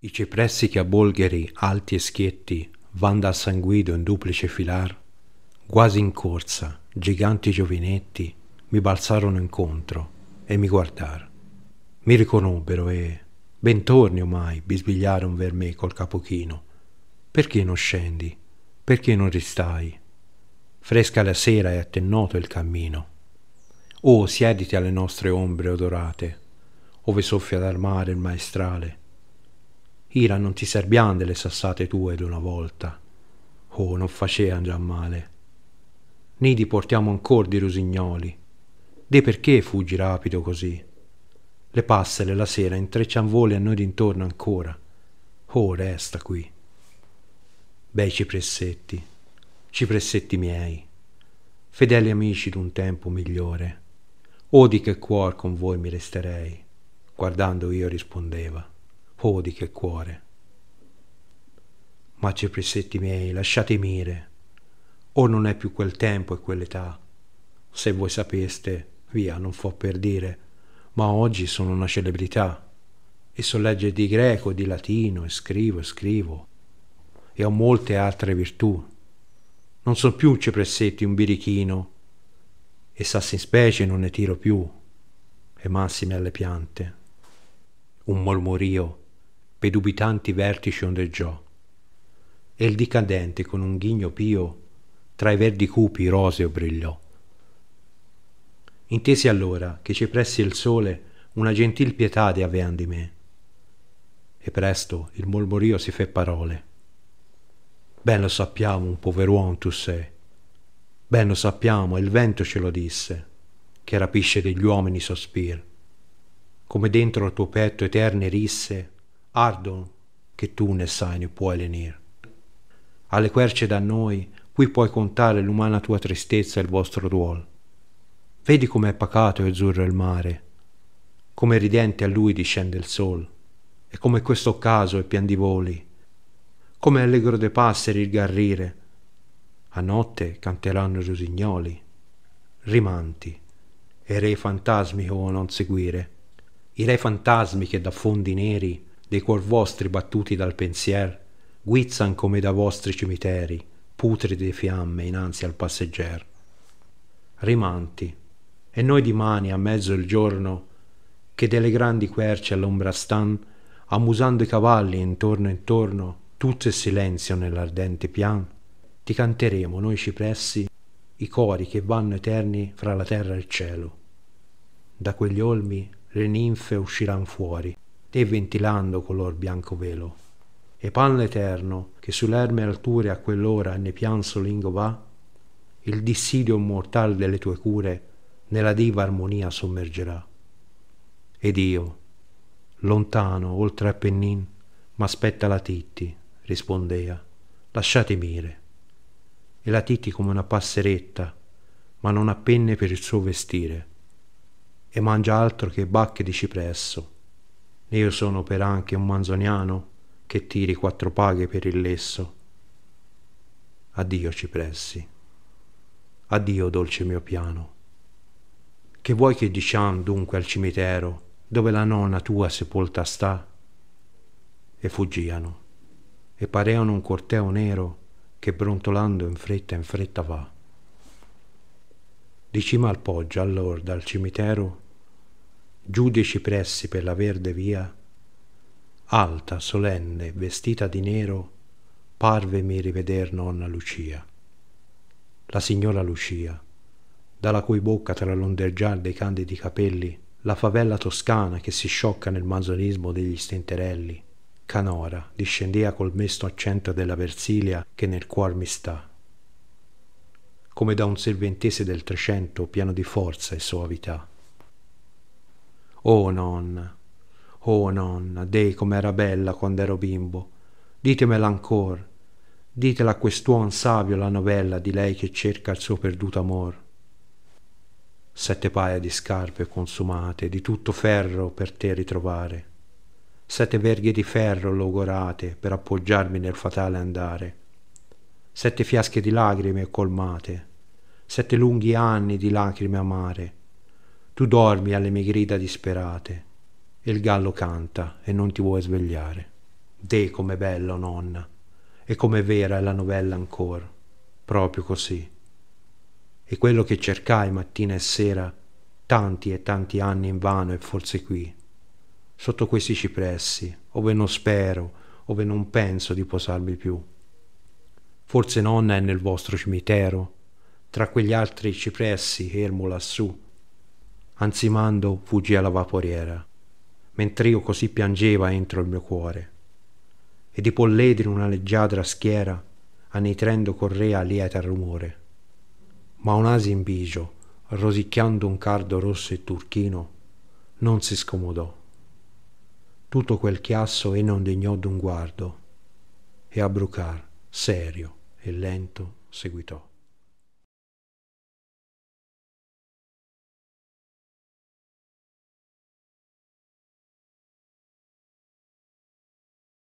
I cipressi che a Bolgheri, alti e schietti, van dal San in duplice filar, quasi in corsa, giganti giovinetti, mi balzarono incontro e mi guardar. Mi riconobbero e, bentorni ormai, bisbigliaron ver me col capochino. Perché non scendi? Perché non ristai? Fresca la sera e attennoto il cammino. O oh, siediti alle nostre ombre odorate, ove soffia dal mare il maestrale, Ira non ti serbian delle sassate tue d'una volta. Oh, non facean già male. Nidi portiamo ancor di rusignoli. De perché fuggi rapido così? Le passere la sera intreccian voli a noi d'intorno ancora. Oh, resta qui. Bei cipressetti, cipressetti miei, fedeli amici d'un tempo migliore. O oh, di che cuor con voi mi resterei? Guardando io rispondeva. Oh di che cuore! Ma cipressetti miei, lasciatemi ire. O non è più quel tempo e quell'età. Se voi sapeste, via, non fo per dire, ma oggi sono una celebrità. E so leggere di greco, di latino, e scrivo, e scrivo. E ho molte altre virtù. Non sono più cipressetti un birichino, e sassi in specie non ne tiro più, e massime alle piante. Un mormorio pei dubitanti vertici ondeggiò e il dicadente con un ghigno pio tra i verdi cupi roseo brillò. intesi allora che ci pressi il sole una gentil pietade avean di me e presto il mormorio si fe parole ben lo sappiamo un pover'uomo tu sei ben lo sappiamo e il vento ce lo disse che rapisce degli uomini sospir come dentro al tuo petto eterne risse ardon che tu ne sai ne puoi lenir. Alle querce da noi, qui puoi contare l'umana tua tristezza e il vostro duol. Vedi com'è pacato e azzurro il mare, come ridente a lui discende il sol, e come questo caso è pian di voli, come allegro dei passeri il garrire. A notte canteranno i rosignoli, rimanti, e re fantasmi che non seguire, i re fantasmi che da fondi neri dei cuor vostri battuti dal pensier guizzan come da vostri cimiteri putride fiamme innanzi al passegger rimanti e noi dimani a mezzo il giorno che delle grandi querce all'ombra stan ammusando i cavalli intorno intorno tutto è silenzio nell'ardente pian ti canteremo noi cipressi i cori che vanno eterni fra la terra e il cielo da quegli olmi le ninfe usciran fuori e ventilando color bianco velo. E pan l'Eterno, che sull'erme alture a quell'ora ne piansolingo va, il dissidio mortal delle tue cure nella diva armonia sommergerà. Ed io, lontano oltre Appennin, m'aspetta la Titti, rispondea, lasciatemi mire. E la Titti come una passeretta, ma non ha penne per il suo vestire, e mangia altro che bacche di cipresso, io sono per anche un manzoniano che tiri quattro paghe per il lesso. Addio cipressi. Addio dolce mio piano. Che vuoi che diciam dunque al cimitero dove la nonna tua sepolta sta? E fuggiano e pareano un corteo nero che brontolando in fretta in fretta va. Di cima al poggio, allora, dal cimitero, giudici pressi per la verde via, alta, solenne, vestita di nero, parvemi riveder nonna Lucia. La signora Lucia, dalla cui bocca tra l'ondeggiar dei candidi capelli, la favella toscana che si sciocca nel masonismo degli stenterelli, canora, discendea col mesto accento della Versilia che nel cuor mi sta. Come da un serventese del Trecento pieno di forza e soavità. Oh nonna, oh nonna, dei com'era bella quando ero bimbo. Ditemela ancor, ditela a quest'uom savio la novella di lei che cerca il suo perduto amor. Sette paia di scarpe consumate, di tutto ferro per te ritrovare. Sette verghe di ferro logorate per appoggiarmi nel fatale andare. Sette fiasche di lagrime colmate, sette lunghi anni di lacrime amare tu dormi alle mie grida disperate e il gallo canta e non ti vuoi svegliare. De com'è bello, nonna, e com'è vera è la novella ancora, proprio così. E quello che cercai mattina e sera, tanti e tanti anni in vano è forse qui, sotto questi cipressi, ove non spero, ove non penso di posarmi più. Forse nonna è nel vostro cimitero, tra quegli altri cipressi, ermo lassù, ansimando fuggì alla vaporiera, mentr'io così piangeva entro il mio cuore. E di polledri una leggiadra schiera, annitrendo correa lieta rumore. Ma un asin bigio, rosicchiando un cardo rosso e turchino, non si scomodò. Tutto quel chiasso e non degnò d'un guardo, e a brucar, serio e lento, seguitò.